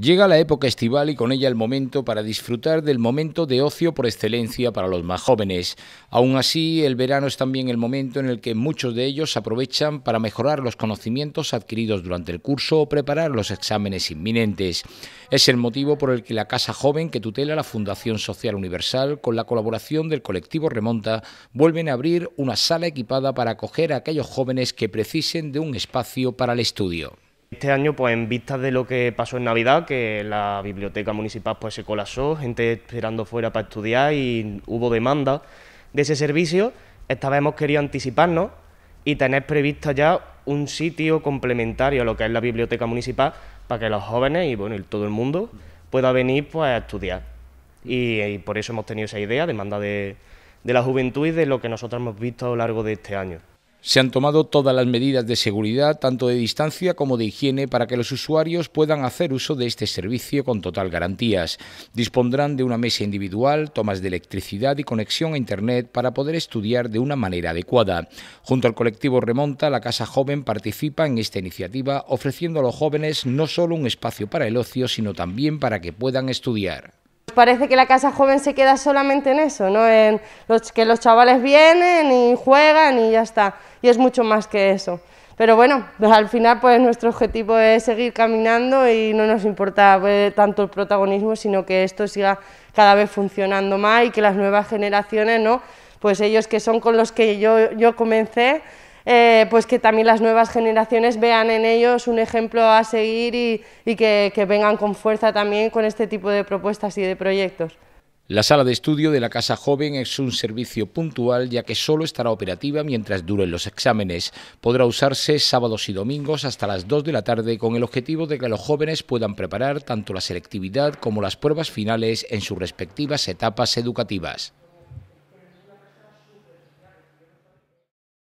Llega la época estival y con ella el momento para disfrutar del momento de ocio por excelencia para los más jóvenes. Aún así, el verano es también el momento en el que muchos de ellos aprovechan para mejorar los conocimientos adquiridos durante el curso o preparar los exámenes inminentes. Es el motivo por el que la Casa Joven que tutela la Fundación Social Universal con la colaboración del colectivo Remonta vuelven a abrir una sala equipada para acoger a aquellos jóvenes que precisen de un espacio para el estudio. Este año, pues en vista de lo que pasó en Navidad, que la biblioteca municipal pues se colapsó, gente esperando fuera para estudiar y hubo demanda de ese servicio, esta vez hemos querido anticiparnos y tener prevista ya un sitio complementario a lo que es la biblioteca municipal para que los jóvenes y bueno, todo el mundo pueda venir pues, a estudiar. Y, por eso hemos tenido esa idea, demanda de la juventud y de lo que nosotros hemos visto a lo largo de este año. Se han tomado todas las medidas de seguridad, tanto de distancia como de higiene, para que los usuarios puedan hacer uso de este servicio con total garantías. Dispondrán de una mesa individual, tomas de electricidad y conexión a Internet para poder estudiar de una manera adecuada. Junto al colectivo Remonta, la Casa Joven participa en esta iniciativa ofreciendo a los jóvenes no solo un espacio para el ocio, sino también para que puedan estudiar. Parece que la casa joven se queda solamente en eso, ¿no? en los, que los chavales vienen y juegan y ya está, y es mucho más que eso. Pero bueno, pues al final pues nuestro objetivo es seguir caminando y no nos importa pues, tanto el protagonismo, sino que esto siga cada vez funcionando más y que las nuevas generaciones, ¿no? pues ellos que son con los que yo, yo comencé, eh, pues que también las nuevas generaciones vean en ellos un ejemplo a seguir y, que, que vengan con fuerza también con este tipo de propuestas y de proyectos. La sala de estudio de la Casa Joven es un servicio puntual ya que solo estará operativa mientras duren los exámenes. Podrá usarse sábados y domingos hasta las 2 de la tarde con el objetivo de que los jóvenes puedan preparar tanto la selectividad como las pruebas finales en sus respectivas etapas educativas.